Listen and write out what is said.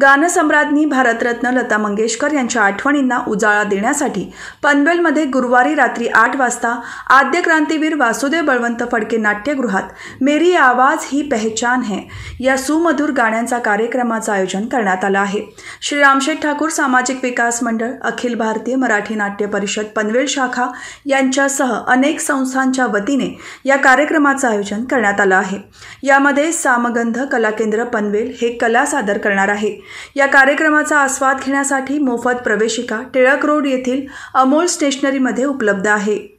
गानसम्राज्ञी भारतरत्न लता मंगेशकर यांच्या आठवणींना उजाळा देण्यासाठी पनवेलमध्ये गुरुवारी रात्री आठ वाजता आद्य क्रांतीवीर वासुदेव बळवंत फडके नाट्यगृहात मेरी आवाज ही पहचान है या सुमधुर गाण्यांचा कार्यक्रमाचं आयोजन करण्यात आलं आहे श्री रामशेठ ठाकूर सामाजिक विकास मंडळ अखिल भारतीय मराठी नाट्य परिषद पनवेल शाखा यांच्यासह अनेक संस्थांच्या वतीने या कार्यक्रमाचं आयोजन करण्यात आलं आहे यामध्ये सामगंध कला केंद्र पनवेल हे कला सादर करणार आहे या कार्यक्रमाचा आस्वाद घेण्यासाठी मोफत प्रवेशिका टिळक रोड येथील अमोल स्टेशनरीमध्ये उपलब्ध आहे